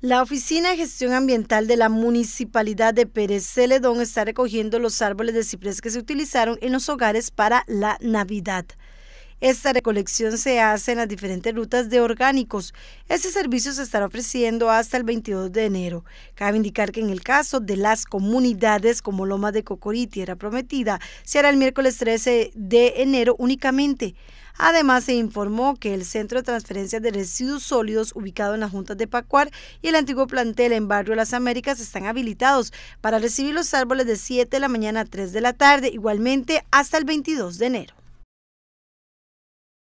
La Oficina de Gestión Ambiental de la Municipalidad de Pérez Celedón está recogiendo los árboles de ciprés que se utilizaron en los hogares para la Navidad. Esta recolección se hace en las diferentes rutas de orgánicos. Este servicio se estará ofreciendo hasta el 22 de enero. Cabe indicar que en el caso de las comunidades como Loma de Cocorí, era Prometida, se hará el miércoles 13 de enero únicamente. Además, se informó que el Centro de Transferencia de Residuos Sólidos ubicado en las Juntas de Pacuar y el antiguo plantel en Barrio Las Américas están habilitados para recibir los árboles de 7 de la mañana a 3 de la tarde, igualmente hasta el 22 de enero.